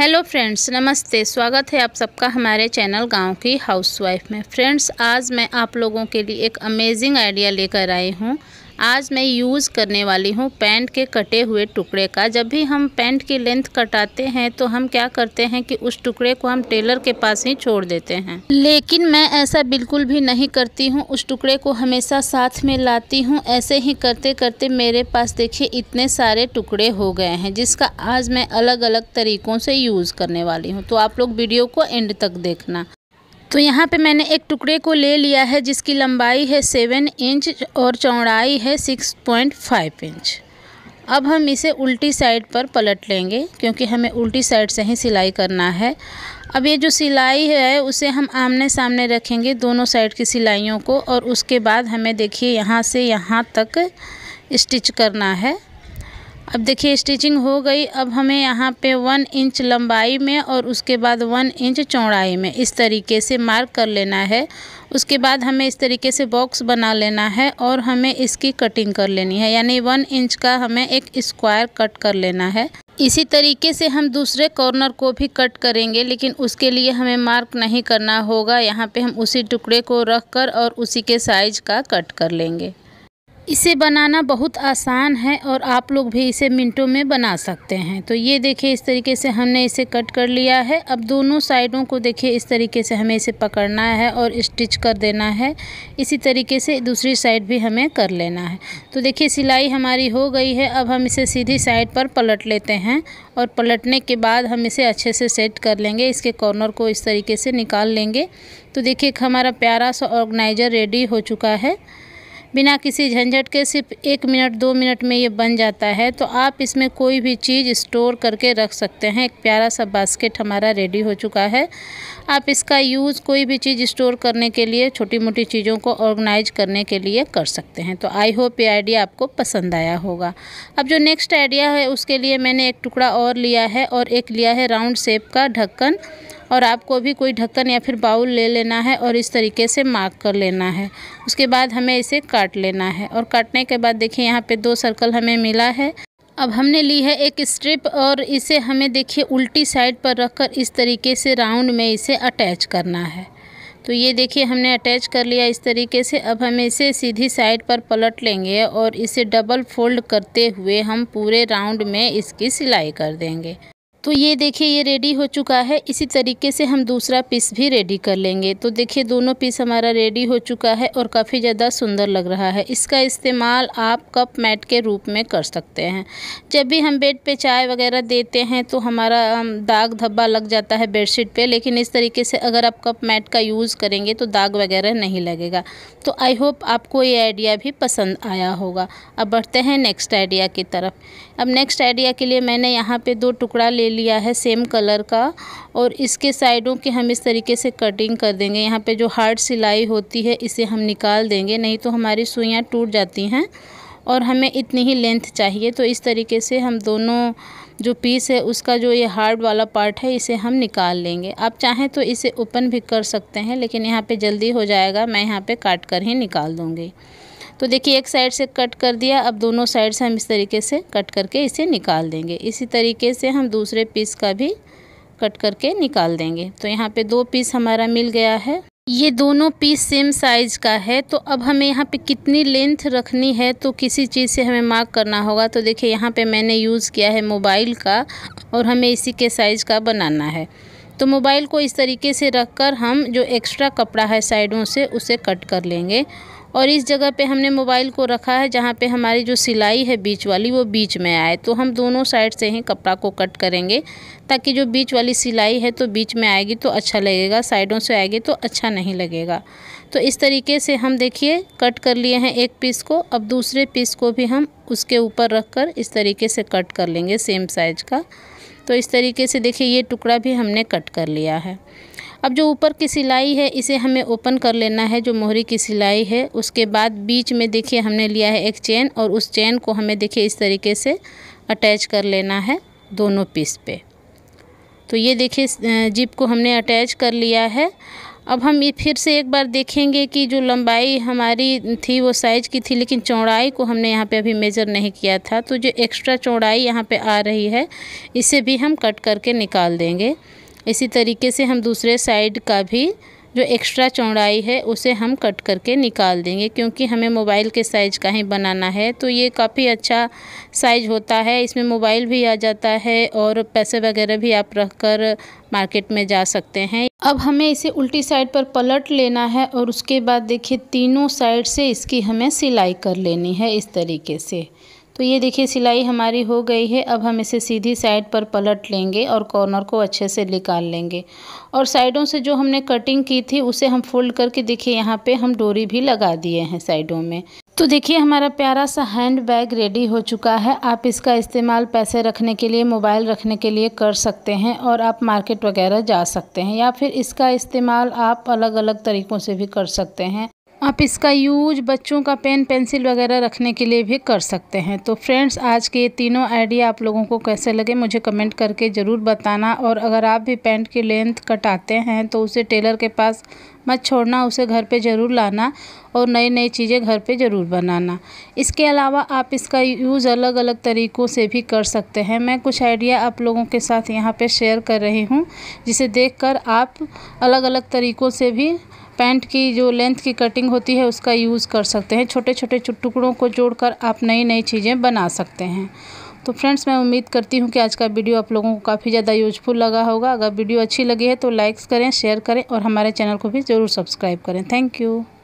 hello friends नमस्ते स्वागत है आप सबका हमारे चैनल गांव की हाउसवाइफ में फ्रेंड्स आज मैं आप लोगों के लिए एक अमेजिंग आइडिया लेकर आई हूँ आज मैं यूज़ करने वाली हूँ पैंट के कटे हुए टुकड़े का जब भी हम पैंट की लेंथ कटाते हैं तो हम क्या करते हैं कि उस टुकड़े को हम टेलर के पास ही छोड़ देते हैं लेकिन मैं ऐसा बिल्कुल भी नहीं करती हूँ उस टुकड़े को हमेशा साथ में लाती हूँ ऐसे ही करते करते मेरे पास देखिए इतने सारे टुकड़े हो गए हैं जिसका आज मैं अलग अलग तरीक़ों से यूज़ करने वाली हूँ तो आप लोग वीडियो को एंड तक देखना तो यहाँ पे मैंने एक टुकड़े को ले लिया है जिसकी लंबाई है सेवन इंच और चौड़ाई है सिक्स पॉइंट फाइव इंच अब हम इसे उल्टी साइड पर पलट लेंगे क्योंकि हमें उल्टी साइड से ही सिलाई करना है अब ये जो सिलाई है उसे हम आमने सामने रखेंगे दोनों साइड की सिलाइयों को और उसके बाद हमें देखिए यहाँ से यहाँ तक स्टिच करना है अब देखिए स्टिचिंग हो गई अब हमें यहाँ पे वन इंच लंबाई में और उसके बाद वन इंच चौड़ाई में इस तरीके से मार्क कर लेना है उसके बाद हमें इस तरीके से बॉक्स बना लेना है और हमें इसकी कटिंग कर लेनी है यानी वन इंच का हमें एक स्क्वायर कट कर लेना है इसी तरीके से हम दूसरे कॉर्नर को भी कट करेंगे लेकिन उसके लिए हमें मार्क नहीं करना होगा यहाँ पे हम उसी टुकड़े को रख कर और उसी के साइज़ का कट कर लेंगे इसे बनाना बहुत आसान है और आप लोग भी इसे मिनटों में बना सकते हैं तो ये देखिए इस तरीके से हमने इसे कट कर लिया है अब दोनों साइडों को देखिए इस तरीके से हमें इसे पकड़ना है और स्टिच कर देना है इसी तरीके से दूसरी साइड भी हमें कर लेना है तो देखिए सिलाई हमारी हो गई है अब हम इसे सीधी साइड पर पलट लेते हैं और पलटने के बाद हम इसे अच्छे से सेट कर लेंगे इसके कॉर्नर को इस तरीके से निकाल लेंगे तो देखिए हमारा प्यारा सा ऑर्गेनाइज़र रेडी हो चुका है बिना किसी झंझट के सिर्फ एक मिनट दो मिनट में ये बन जाता है तो आप इसमें कोई भी चीज़ स्टोर करके रख सकते हैं एक प्यारा सा बास्केट हमारा रेडी हो चुका है आप इसका यूज़ कोई भी चीज़ स्टोर करने के लिए छोटी मोटी चीज़ों को ऑर्गेनाइज करने के लिए कर सकते हैं तो आई होप ये आइडिया आपको पसंद आया होगा अब जो नेक्स्ट आइडिया है उसके लिए मैंने एक टुकड़ा और लिया है और एक लिया है राउंड शेप का ढक्कन और आपको भी कोई ढक्कन या फिर बाउल ले लेना है और इस तरीके से मार्क कर लेना है उसके बाद हमें इसे काट लेना है और काटने के बाद देखिए यहाँ पे दो सर्कल हमें मिला है अब हमने ली है एक स्ट्रिप और इसे हमें देखिए उल्टी साइड पर रखकर इस तरीके से राउंड में इसे अटैच करना है तो ये देखिए हमने अटैच कर लिया इस तरीके से अब हम इसे सीधी साइड पर पलट लेंगे और इसे डबल फोल्ड करते हुए हम पूरे राउंड में इसकी सिलाई कर देंगे तो ये देखिए ये रेडी हो चुका है इसी तरीके से हम दूसरा पीस भी रेडी कर लेंगे तो देखिए दोनों पीस हमारा रेडी हो चुका है और काफ़ी ज़्यादा सुंदर लग रहा है इसका इस्तेमाल आप कप मैट के रूप में कर सकते हैं जब भी हम बेड पे चाय वगैरह देते हैं तो हमारा दाग धब्बा लग जाता है बेडशीट पे लेकिन इस तरीके से अगर आप कप मैट का यूज़ करेंगे तो दाग वगैरह नहीं लगेगा तो आई होप आपको ये आइडिया भी पसंद आया होगा अब बढ़ते हैं नेक्स्ट आइडिया की तरफ अब नेक्स्ट आइडिया के लिए मैंने यहाँ पर दो टुकड़ा ले लिया है सेम कलर का और इसके साइडों के हम इस तरीके से कटिंग कर देंगे यहाँ पे जो हार्ड सिलाई होती है इसे हम निकाल देंगे नहीं तो हमारी सुइयाँ टूट जाती हैं और हमें इतनी ही लेंथ चाहिए तो इस तरीके से हम दोनों जो पीस है उसका जो ये हार्ड वाला पार्ट है इसे हम निकाल लेंगे आप चाहें तो इसे ओपन भी कर सकते हैं लेकिन यहाँ पे जल्दी हो जाएगा मैं यहाँ पे काट कर ही निकाल दूँगी तो देखिए एक साइड से कट कर दिया अब दोनों साइड से हम इस तरीके से कट करके इसे निकाल देंगे इसी तरीके से हम दूसरे पीस का भी कट करके निकाल देंगे तो यहाँ पे दो पीस हमारा मिल गया है ये दोनों पीस सेम साइज़ का है तो अब हमें यहाँ पे कितनी लेंथ रखनी है तो किसी चीज़ से हमें मार्क करना होगा तो देखिए यहाँ पे मैंने यूज़ किया है मोबाइल का और हमें इसी के साइज़ का बनाना है तो मोबाइल को इस तरीके से रख कर हम जो एक्स्ट्रा कपड़ा है साइडों से उसे कट कर लेंगे और इस जगह पे हमने मोबाइल को रखा है जहाँ पे हमारी जो सिलाई है बीच वाली वो बीच में आए तो हम दोनों साइड से ही कपड़ा को कट करेंगे ताकि जो बीच वाली सिलाई है तो बीच में आएगी तो अच्छा लगेगा साइडों से आएगी तो अच्छा नहीं लगेगा तो इस तरीके से हम देखिए कट कर लिए हैं एक पीस को अब दूसरे पीस को भी हम उसके ऊपर रख कर इस तरीके से कट कर लेंगे सेम साइज का तो इस तरीके से देखिए ये टुकड़ा भी हमने कट कर लिया है अब जो ऊपर की सिलाई है इसे हमें ओपन कर लेना है जो मोहरी की सिलाई है उसके बाद बीच में देखिए हमने लिया है एक चेन और उस चेन को हमें देखिए इस तरीके से अटैच कर लेना है दोनों पीस पे तो ये देखिए जिप को हमने अटैच कर लिया है अब हम ये फिर से एक बार देखेंगे कि जो लंबाई हमारी थी वो साइज़ की थी लेकिन चौड़ाई को हमने यहाँ पे अभी मेज़र नहीं किया था तो जो एक्स्ट्रा चौड़ाई यहाँ पे आ रही है इसे भी हम कट करके निकाल देंगे इसी तरीके से हम दूसरे साइड का भी जो एक्स्ट्रा चौड़ाई है उसे हम कट करके निकाल देंगे क्योंकि हमें मोबाइल के साइज़ का ही बनाना है तो ये काफ़ी अच्छा साइज़ होता है इसमें मोबाइल भी आ जाता है और पैसे वगैरह भी आप रख कर मार्केट में जा सकते हैं अब हमें इसे उल्टी साइड पर पलट लेना है और उसके बाद देखिए तीनों साइड से इसकी हमें सिलाई कर लेनी है इस तरीके से तो ये देखिए सिलाई हमारी हो गई है अब हम इसे सीधी साइड पर पलट लेंगे और कॉर्नर को अच्छे से निकाल लेंगे और साइडों से जो हमने कटिंग की थी उसे हम फोल्ड करके देखिए यहाँ पे हम डोरी भी लगा दिए हैं साइडों में तो देखिए हमारा प्यारा सा हैंड बैग रेडी हो चुका है आप इसका इस्तेमाल पैसे रखने के लिए मोबाइल रखने के लिए कर सकते हैं और आप मार्केट वगैरह जा सकते हैं या फिर इसका इस्तेमाल आप अलग अलग तरीक़ों से भी कर सकते हैं आप इसका यूज बच्चों का पेन पेंसिल वगैरह रखने के लिए भी कर सकते हैं तो फ्रेंड्स आज के ये तीनों आइडिया आप लोगों को कैसे लगे मुझे कमेंट करके ज़रूर बताना और अगर आप भी पैंट की लेंथ कटाते हैं तो उसे टेलर के पास मत छोड़ना उसे घर पे ज़रूर लाना और नई नई चीज़ें घर पे ज़रूर बनाना इसके अलावा आप इसका यूज़ अलग अलग तरीक़ों से भी कर सकते हैं मैं कुछ आइडिया आप लोगों के साथ यहाँ पर शेयर कर रही हूँ जिसे देख आप अलग अलग तरीक़ों से भी पैंट की जो लेंथ की कटिंग होती है उसका यूज़ कर सकते हैं छोटे छोटे टुकड़ों को जोड़कर आप नई नई चीज़ें बना सकते हैं तो फ्रेंड्स मैं उम्मीद करती हूँ कि आज का वीडियो आप लोगों को काफ़ी ज़्यादा यूजफुल लगा होगा अगर वीडियो अच्छी लगी है तो लाइक्स करें शेयर करें और हमारे चैनल को भी ज़रूर सब्सक्राइब करें थैंक यू